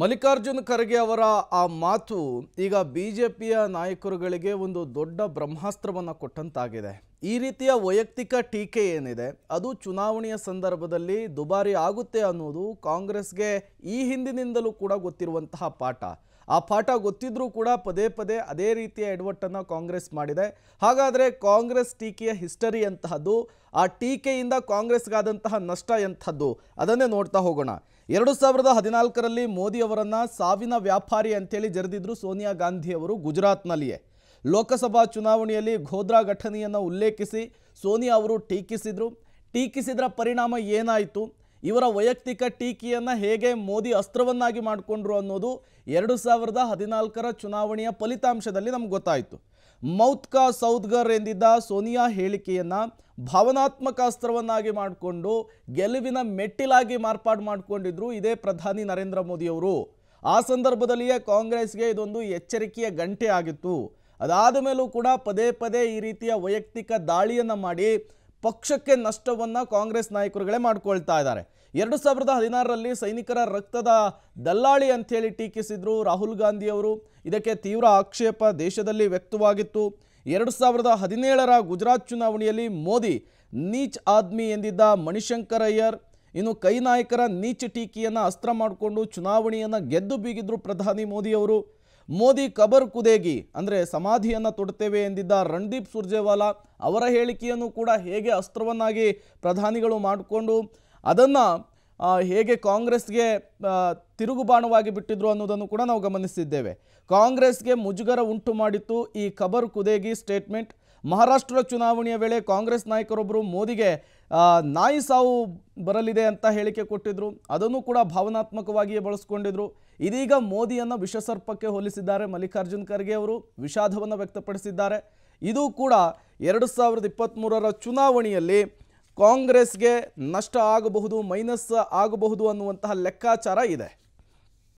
ಮಲ್ಲಿಕಾರ್ಜುನ್ ಖರ್ಗೆ ಅವರ ಆ ಮಾತು ಈಗ ಬಿ ಜೆ ಪಿಯ ನಾಯಕರುಗಳಿಗೆ ಒಂದು ದೊಡ್ಡ ಬ್ರಹ್ಮಾಸ್ತ್ರವನ್ನು ಕೊಟ್ಟಂತಾಗಿದೆ ಈ ರೀತಿಯ ವೈಯಕ್ತಿಕ ಟೀಕೆ ಏನಿದೆ ಅದು ಚುನಾವಣೆಯ ಸಂದರ್ಭದಲ್ಲಿ ದುಬಾರಿ ಆಗುತ್ತೆ ಅನ್ನೋದು ಕಾಂಗ್ರೆಸ್ಗೆ ಈ ಹಿಂದಿನಿಂದಲೂ ಕೂಡ ಗೊತ್ತಿರುವಂತಹ ಪಾಠ ಆ ಪಾಠ ಗೊತ್ತಿದ್ರೂ ಕೂಡ ಪದೇ ಪದೇ ಅದೇ ರೀತಿಯ ಎಡವಟ್ಟನ್ನು ಕಾಂಗ್ರೆಸ್ ಮಾಡಿದೆ ಹಾಗಾದರೆ ಕಾಂಗ್ರೆಸ್ ಟೀಕೆಯ ಹಿಸ್ಟರಿ ಅಂತಹದ್ದು ಆ ಟೀಕೆಯಿಂದ ಕಾಂಗ್ರೆಸ್ಗಾದಂತಹ ನಷ್ಟ ಎಂಥದ್ದು ಅದನ್ನೇ ನೋಡ್ತಾ ಹೋಗೋಣ ಎರಡು ಸಾವಿರದ ಹದಿನಾಲ್ಕರಲ್ಲಿ ಮೋದಿ ಅವರನ್ನು ಸಾವಿನ ವ್ಯಾಪಾರಿ ಅಂತೇಳಿ ಜರೆದಿದ್ರು ಸೋನಿಯಾ ಗಾಂಧಿಯವರು ಗುಜರಾತ್ನಲ್ಲಿಯೇ ಲೋಕಸಭಾ ಚುನಾವಣೆಯಲ್ಲಿ ಘೋದ್ರಾ ಘಟನೆಯನ್ನು ಉಲ್ಲೇಖಿಸಿ ಸೋನಿಯಾ ಅವರು ಟೀಕಿಸಿದರು ಟೀಕಿಸಿದ್ರ ಪರಿಣಾಮ ಏನಾಯಿತು ಇವರ ವೈಯಕ್ತಿಕ ಟೀಕೆಯನ್ನು ಹೇಗೆ ಮೋದಿ ಅಸ್ತ್ರವನ್ನಾಗಿ ಮಾಡಿಕೊಂಡ್ರು ಅನ್ನೋದು ಎರಡು ಸಾವಿರದ ಹದಿನಾಲ್ಕರ ಚುನಾವಣೆಯ ಫಲಿತಾಂಶದಲ್ಲಿ ನಮ್ಗೆ ಗೊತ್ತಾಯಿತು ಕಾ ಸೌದ್ಗರ್ ಎಂದಿದ್ದ ಸೋನಿಯಾ ಹೇಳಿಕೆಯನ್ನು ಭಾವನಾತ್ಮಕ ಅಸ್ತ್ರವನ್ನಾಗಿ ಮಾಡಿಕೊಂಡು ಗೆಲುವಿನ ಮೆಟ್ಟಿಲಾಗಿ ಮಾರ್ಪಾಡು ಮಾಡಿಕೊಂಡಿದ್ರು ಇದೇ ಪ್ರಧಾನಿ ನರೇಂದ್ರ ಮೋದಿಯವರು ಆ ಸಂದರ್ಭದಲ್ಲಿಯೇ ಕಾಂಗ್ರೆಸ್ಗೆ ಇದೊಂದು ಎಚ್ಚರಿಕೆಯ ಗಂಟೆ ಆಗಿತ್ತು ಅದಾದ ಮೇಲೂ ಕೂಡ ಪದೇ ಪದೇ ಈ ರೀತಿಯ ವೈಯಕ್ತಿಕ ದಾಳಿಯನ್ನು ಮಾಡಿ ಪಕ್ಷಕ್ಕೆ ನಷ್ಟವನ್ನು ಕಾಂಗ್ರೆಸ್ ನಾಯಕರುಗಳೇ ಮಾಡಿಕೊಳ್ತಾ ಇದ್ದಾರೆ ಎರಡು ಸಾವಿರದ ಹದಿನಾರರಲ್ಲಿ ಸೈನಿಕರ ರಕ್ತದ ದಲ್ಲಾಳಿ ಅಂಥೇಳಿ ಟೀಕಿಸಿದರು ರಾಹುಲ್ ಗಾಂಧಿಯವರು ಇದಕ್ಕೆ ತೀವ್ರ ಆಕ್ಷೇಪ ದೇಶದಲ್ಲಿ ವ್ಯಕ್ತವಾಗಿತ್ತು ಎರಡು ಸಾವಿರದ ಹದಿನೇಳರ ಗುಜರಾತ್ ಚುನಾವಣೆಯಲ್ಲಿ ಮೋದಿ ನೀಚ್ ಆದ್ಮಿ ಎಂದಿದ್ದ ಅಯ್ಯರ್ ಇನ್ನು ಕೈ ನಾಯಕರ ನೀಚ ಟೀಕೆಯನ್ನು ಅಸ್ತ್ರ ಮಾಡಿಕೊಂಡು ಚುನಾವಣೆಯನ್ನು ಗೆದ್ದು ಬೀಗಿದ್ರು ಪ್ರಧಾನಿ ಮೋದಿಯವರು ಮೋದಿ ಕಬರ್ ಕುದೇಗಿ ಅಂದರೆ ಸಮಾಧಿಯನ್ನು ತೊಡ್ತೇವೆ ಎಂದಿದ್ದ ರಣದೀಪ್ ಸುರ್ಜೇವಾಲಾ ಅವರ ಹೇಳಿಕೆಯನ್ನು ಕೂಡ ಹೇಗೆ ಅಸ್ತ್ರವನ್ನಾಗಿ ಪ್ರಧಾನಿಗಳು ಮಾಡಿಕೊಂಡು ಅದನ್ನು ಹೇಗೆ ಕಾಂಗ್ರೆಸ್ಗೆ ತಿರುಗುಬಾಣವಾಗಿ ಬಿಟ್ಟಿದ್ರು ಅನ್ನೋದನ್ನು ಕೂಡ ನಾವು ಗಮನಿಸಿದ್ದೇವೆ ಕಾಂಗ್ರೆಸ್ಗೆ ಮುಜುಗರ ಉಂಟು ಮಾಡಿತ್ತು ಈ ಕಬರ್ ಕುದೇಗಿ ಸ್ಟೇಟ್ಮೆಂಟ್ ಮಹಾರಾಷ್ಟ್ರ ಚುನಾವಣೆಯ ವೇಳೆ ಕಾಂಗ್ರೆಸ್ ನಾಯಕರೊಬ್ಬರು ಮೋದಿಗೆ ನಾಯಿ ಸಾವು ಬರಲಿದೆ ಅಂತ ಹೇಳಿಕೆ ಕೊಟ್ಟಿದ್ರು ಅದನ್ನು ಕೂಡ ಭಾವನಾತ್ಮಕವಾಗಿಯೇ ಬಳಸ್ಕೊಂಡಿದ್ರು ಇದೀಗ ಮೋದಿಯನ್ನು ವಿಷಸರ್ಪಕ್ಕೆ ಹೋಲಿಸಿದ್ದಾರೆ ಮಲ್ಲಿಕಾರ್ಜುನ್ ಖರ್ಗೆ ಅವರು ವಿಷಾದವನ್ನು ವ್ಯಕ್ತಪಡಿಸಿದ್ದಾರೆ ಇದು ಕೂಡ ಎರಡು ಸಾವಿರದ ಇಪ್ಪತ್ತ್ಮೂರರ ಚುನಾವಣೆಯಲ್ಲಿ ಕಾಂಗ್ರೆಸ್ಗೆ ನಷ್ಟ ಆಗಬಹುದು ಮೈನಸ್ ಆಗಬಹುದು ಅನ್ನುವಂತಹ ಲೆಕ್ಕಾಚಾರ ಇದೆ